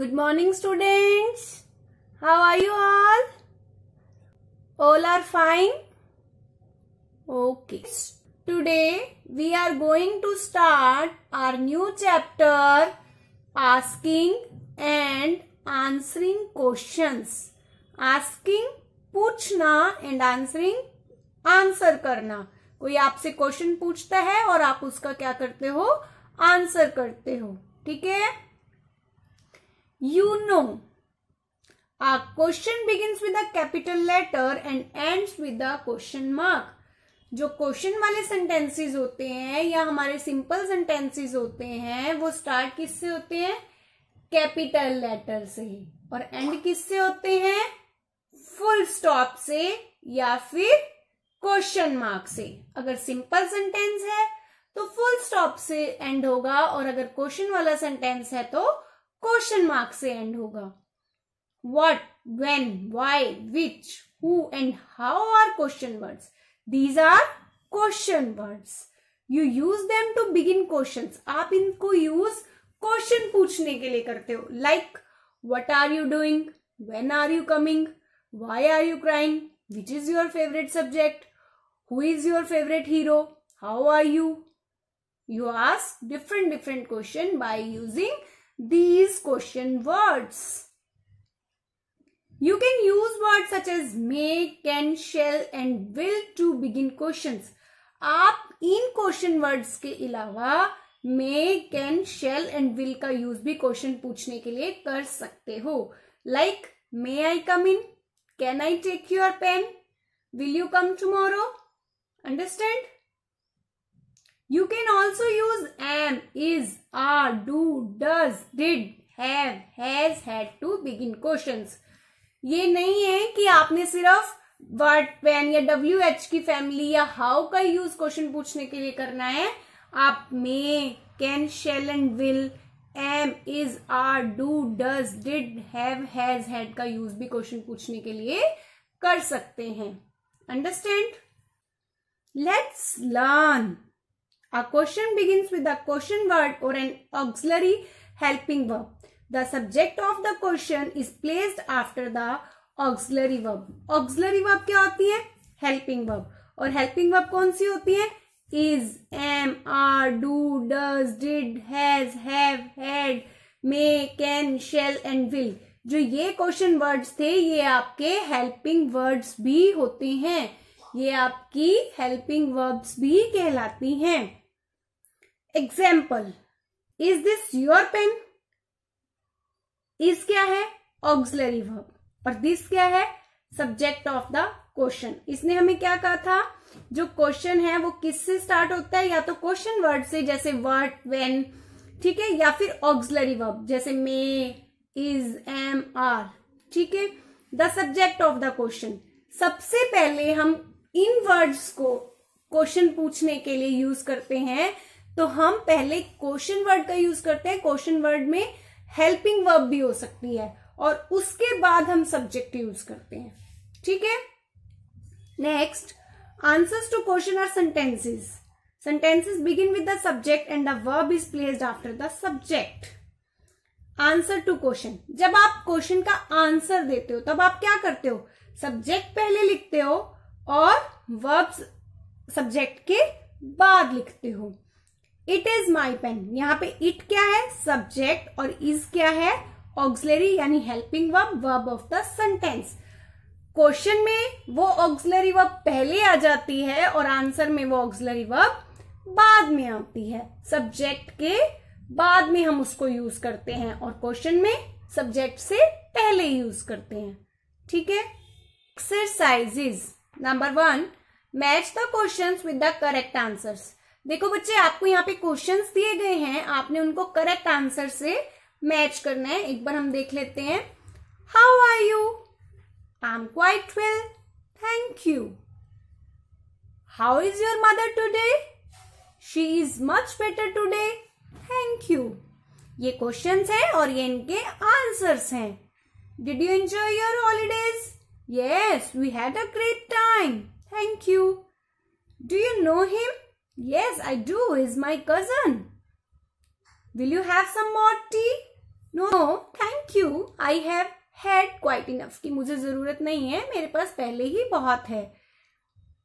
Good morning students. How are you all? All are fine? Okay. Today we are going to start our new chapter asking and answering questions. Asking पूछना and answering answer करना कोई आपसे question पूछता है और आप उसका क्या करते हो आंसर करते हो ठीक है you know a question begins with a capital letter and ends with a जो क्वेश्चन वाले सेंटेंसेस होते हैं या हमारे सिंपल सेंटेंसेस होते हैं वो स्टार्ट किससे होते हैं कैपिटल लेटर से और एंड किससे होते हैं फुल स्टॉप से या फिर क्वेश्चन मार्क से अगर सिंपल सेंटेंस है तो फुल स्टॉप से एंड होगा और अगर क्वेश्चन वाला सेंटेंस है तो क्वेश्चन मार्क से एंड होगा what when why which who and how are question words these are question words you use them to begin question आप इनको यूज क्वेश्चन पूछने के लिए करते हो like what are you doing when are you coming why are you crying which is your favourite subject who is your favourite hero how are you you ask different different question by using these question words. You can use words such as may, can, shall and will to begin questions. आप इन question words के अलावा may can shall and will का use भी question पूछने के लिए कर सकते हो like may I come in can I take your pen will you come tomorrow understand You can also use am, is, are, do, does, did, have, has, had to begin questions. ये नहीं है कि आपने सिर्फ word pen या W H की family या how का यूज क्वेश्चन पूछने के लिए करना है आप may can shall and will am is are do does did have has had का यूज भी क्वेश्चन पूछने के लिए कर सकते हैं understand let's learn A question begins with a question word or an auxiliary helping verb. The subject of the question is placed after the auxiliary verb. Auxiliary verb क्या होती है Helping verb. और helping verb कौन सी होती है Is, am, are, do, does, did, has, have, had, may, can, shall and will. जो ये question words थे ये आपके helping words भी होते हैं ये आपकी हेल्पिंग वर्ब्स भी कहलाती हैं example is this your pen is क्या है ऑग्जलरी वर्ब और दिस क्या है सब्जेक्ट ऑफ द क्वेश्चन इसने हमें क्या कहा था जो क्वेश्चन है वो किससे स्टार्ट होता है या तो क्वेश्चन वर्ड से जैसे वर्ड वेन ठीक है या फिर ऑग्जलरी वर्ब जैसे मे इज एम आर ठीक है the subject of the question सबसे पहले हम इन वर्ड्स को क्वेश्चन पूछने के लिए यूज करते हैं तो हम पहले क्वेश्चन वर्ड का यूज करते हैं क्वेश्चन वर्ड में हेल्पिंग वर्ब भी हो सकती है और उसके बाद हम सब्जेक्ट यूज करते हैं ठीक है next answers to question are sentences sentences begin with the subject and the verb is placed after the subject answer to question जब आप क्वेश्चन का आंसर देते हो तब आप क्या करते हो सब्जेक्ट पहले लिखते हो और वर्ब्स सब्जेक्ट के बाद लिखते हो इट इज माई पेन यहाँ पे इट क्या है सब्जेक्ट और इज क्या है ऑग्जलरी यानी helping verb verb of the sentence question में वो ऑक्सिलरी वर्ब पहले आ जाती है और आंसर में वो ऑक्सिलरी वर्ब बाद में आती है सब्जेक्ट के बाद में हम उसको यूज करते हैं और क्वेश्चन में सब्जेक्ट से पहले यूज करते हैं ठीक है exercises number one match the question with the correct answers देखो बच्चे आपको यहाँ पे क्वेश्चन दिए गए हैं आपने उनको करेक्ट आंसर से मैच करना है एक बार हम देख लेते हैं how are you I am quite well thank you how is your mother today she is much better today thank you ये क्वेश्चन है और ये इनके आंसर्स हैं did you enjoy your holidays Yes, we had a great time. Thank you. Do you know him? Yes, I do. He's my cousin. Will you have some more tea? No, thank you. I have had quite enough. कि मुझे ज़रूरत नहीं है मेरे पास पहले ही बहुत है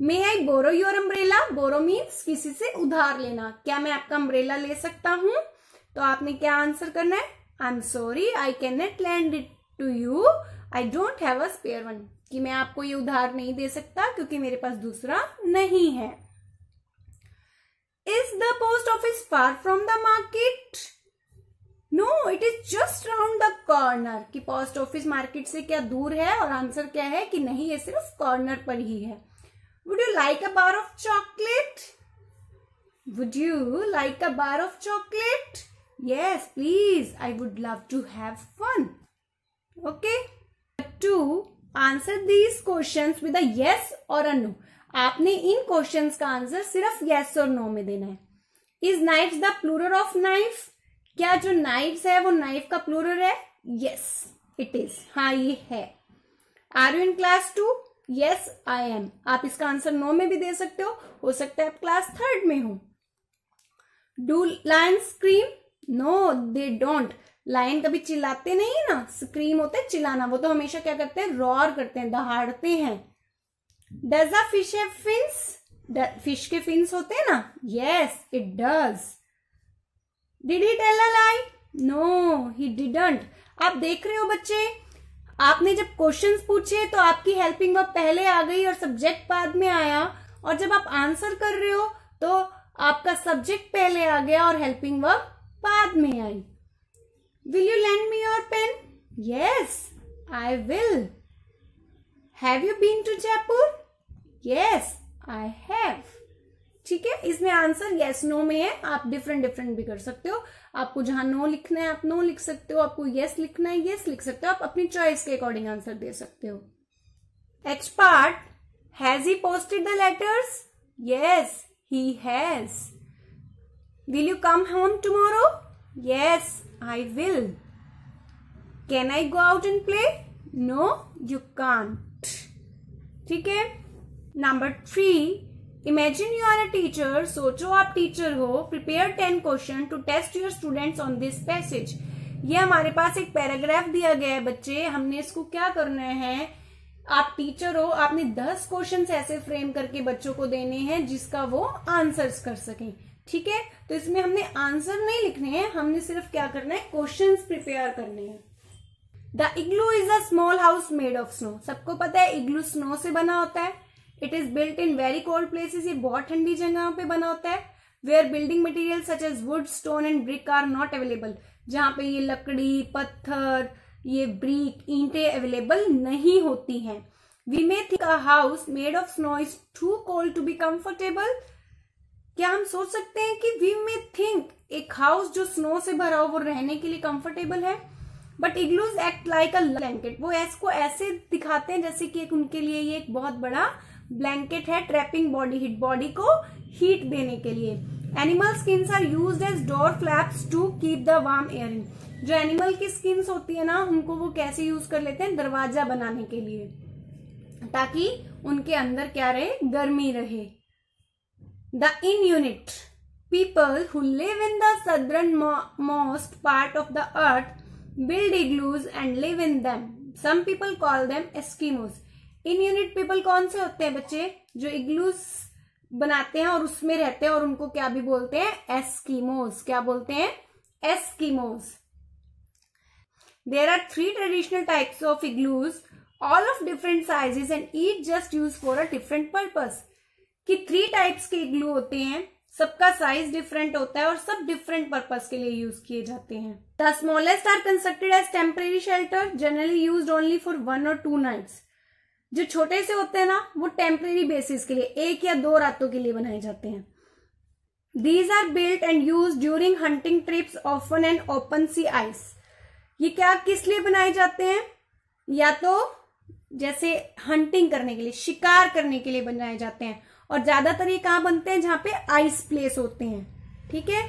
May I borrow your umbrella? Borrow means किसी से उधार लेना क्या मैं आपका umbrella ले सकता हूँ तो आपने क्या आंसर करना है I am sorry I can not lend it to you I don't have a spare one कि मैं आपको ये उधार नहीं दे सकता क्योंकि मेरे पास दूसरा नहीं है is the post office far from the market no it is just round the corner कि पोस्ट ऑफिस मार्केट से क्या दूर है और आंसर क्या है कि नहीं ये सिर्फ कॉर्नर पर ही है would you like a bar of chocolate would you like a bar of chocolate yes please I would love to have fun okay to answer these question with a yes or a no. आपने इन question का answer सिर्फ yes और no में देना है is knife the plural of knife क्या जो नाइफ है वो नाइफ का प्लूरल है यस इट इज हा ये है are you in class two yes I am आप इसका आंसर नो में भी दे सकते हो हो सकता है आप क्लास थर्ड में हो do lion scream no they don't lion कभी चिल्लाते नहीं ना स्क्रीम होते चिल्लाना वो तो हमेशा क्या करते हैं रॉर करते हैं दहाड़ते हैं does a fish have fins fish के फिंस होते हैं ना yes it does did he tell a lie no he didn't आप देख रहे हो बच्चे आपने जब क्वेश्चंस पूछे तो आपकी हेल्पिंग वर्ब पहले आ गई और सब्जेक्ट बाद में आया और जब आप आंसर कर रहे हो तो आपका सब्जेक्ट पहले आ गया और हेल्पिंग वर्ब बाद में आई Will you lend me your pen? Yes, I will. Have you been to Jaipur? Yes, I have. ठीक है इसमें आंसर यस नो में है आप डिफरेंट डिफरेंट भी कर सकते हो आपको जहां नो लिखना है आप नो लिख सकते हो आपको येस लिखना है येस लिख सकते हो आप अपनी चॉइस के अकॉर्डिंग आंसर दे सकते हो H part has he posted the letters yes he has will you come home tomorrow yes I will. Can I go out and play? No, you can't. ठीक है number three imagine you are a teacher सोचो आप teacher हो prepare ten question to test your student on this passage ये हमारे पास एक paragraph दिया गया है बच्चे हमने इसको क्या करना है आप टीचर हो आपने दस क्वेश्चन ऐसे फ्रेम करके बच्चों को देने हैं जिसका वो आंसर्स कर सके ठीक है तो इसमें हमने आंसर नहीं लिखने हैं हमने सिर्फ क्या करना है क्वेश्चन प्रिपेयर करने हैं the igloo is a small house made of snow सबको पता है इग्लू स्नो से बना होता है it is built in very cold places ये बहुत ठंडी जगहों पे बना होता है where building material such as wood stone and brick are not available जहां पे ये लकड़ी पत्थर ये ब्रिक ईंटे अवेलेबल नहीं होती हैं we may think a house made of snow is too cold to be comfortable क्या हम सोच सकते हैं कि वी मे थिंक एक हाउस जो स्नो से भरा हो वो रहने के लिए कंफर्टेबल है but igloos act like a blanket वो एस को ऐसे दिखाते हैं जैसे कि एक उनके लिए ये एक बहुत बड़ा ब्लैंकेट है ट्रैपिंग बॉडी हीट बॉडी को हीट देने के लिए animal skins are use as door flaps to keep the warm air in जो एनिमल की स्किन्स होती है ना उनको वो कैसे यूज कर लेते हैं दरवाजा बनाने के लिए ताकि उनके अंदर क्या रहे गर्मी रहे The in-unit people who live in the southernmost part of the earth build igloos and live in them. Some people call them Eskimos. In-unit people कौन से होते हैं बच्चे जो igloos बनाते हैं और उसमें रहते हैं और उनको क्या भी बोलते हैं एस्किमोस क्या बोलते हैं Eskimos there are three traditional types of igloos all of different sizes and each just use for a different purpose कि थ्री टाइप्स के ग्लू होते हैं सबका साइज डिफरेंट होता है और सब डिफरेंट पर्पज के लिए यूज किए जाते हैं the smallest are constructed as temporary shelter generally use only for one or two nights जो छोटे से होते हैं ना वो टेम्परेरी बेसिस के लिए एक या दो रातों के लिए बनाए जाते हैं these are built and use during hunting trips often and open sea ice ये क्या किस लिए बनाए जाते हैं या तो जैसे हंटिंग करने के लिए शिकार करने के लिए बनाए जाते हैं और ज्यादातर ये कहा बनते हैं जहां पे आइस प्लेस होते हैं ठीक है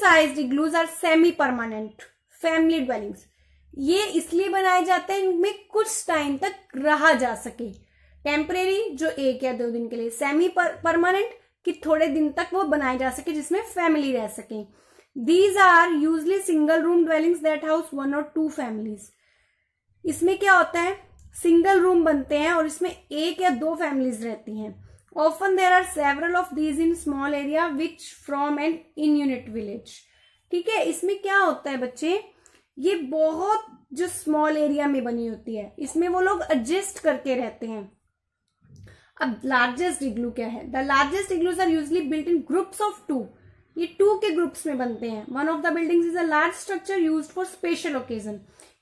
size are semi permanent family dwellings ये इसलिए बनाए जाते हैं इनमें कुछ टाइम तक रहा जा सके टेम्परेरी जो एक या दो दिन के लिए सेमी परमानेंट कि थोड़े दिन तक वो बनाए जा सके जिसमें फैमिली रह सके these are usually single room dwellings that house one or two families इसमें क्या होता है सिंगल रूम बनते हैं और इसमें एक या दो फैमिलीज रहती हैं often there are several of these in small area which from an Inuit village ठीक है इसमें क्या होता है बच्चे ये बहुत जो स्मॉल एरिया में बनी होती है इसमें वो लोग एडजस्ट करके रहते हैं अब लार्जेस्ट इग्लू क्या है the largest igloos are usually built in groups of two ये टू के ग्रुप्स में बनते हैं one of the buildings is a large structure use for special occasion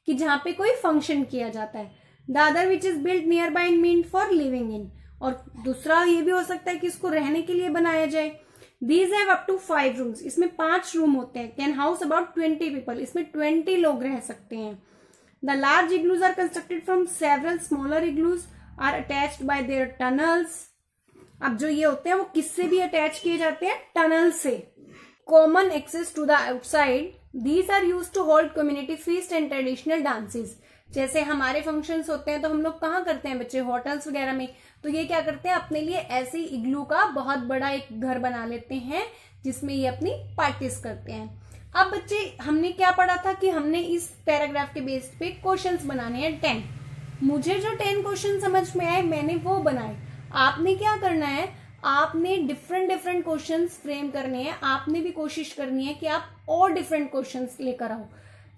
कि जहां पे कोई फंक्शन किया जाता है the other which is built nearby mean for living in और दूसरा ये भी हो सकता है कि इसको रहने के लिए बनाया जाए these have up to five rooms इसमें पांच रूम होते हैं can house about twenty people इसमें ट्वेंटी लोग रह सकते हैं the large igloos are constructed from several smaller igloos are attach by their tunnels अब जो ये होते हैं वो किससे भी अटैच किए जाते हैं टनल से common access to the outside these are use to hold community feasts and traditional dances जैसे हमारे फंक्शंस होते हैं तो हम लोग कहाँ करते हैं बच्चे होटल्स वगैरह में तो ये क्या करते हैं अपने लिए ऐसे इग्लू का बहुत बड़ा एक घर बना लेते हैं जिसमें ये अपनी पार्टीज करते हैं अब बच्चे हमने क्या पढ़ा था कि हमने इस पैराग्राफ के बेस पे क्वेश्चंस बनाने हैं टेन मुझे जो टेन क्वेश्चन समझ में आए मैंने वो बनाए आपने क्या करना है आपने डिफरेंट डिफरेंट क्वेश्चन फ्रेम करने हैं आपने भी कोशिश करनी है कि आप और डिफरेंट क्वेश्चन लेकर आओ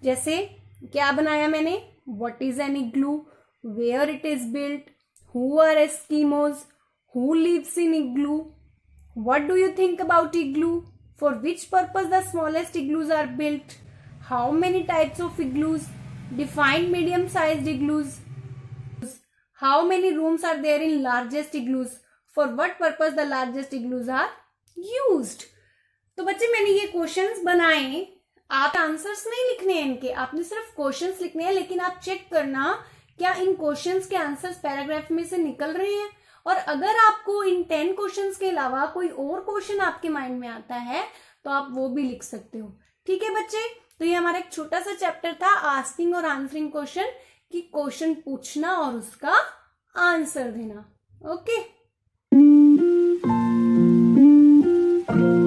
जैसे क्या बनाया मैंने what is an igloo, where it is built, who are Eskimos, who lives in igloo, what do you think about igloo, for which purpose the smallest igloos are built, how many types of igloos, define medium sized igloos, how many rooms are there in largest igloos, for what purpose the largest igloos are used. तो बच्चे मैंने ये questions बनाए आप answers नहीं लिखने हैं इनके आपने सिर्फ क्वेश्चंस लिखने हैं लेकिन आप चेक करना क्या इन क्वेश्चंस के आंसर्स पैराग्राफ में से निकल रहे हैं और अगर आपको इन टेन क्वेश्चंस के अलावा कोई और क्वेश्चन आपके माइंड में आता है तो आप वो भी लिख सकते हो ठीक है बच्चे तो ये हमारा एक छोटा सा चैप्टर था आस्किंग और आंसरिंग क्वेश्चन की क्वेश्चन पूछना और उसका आंसर देना ओके okay.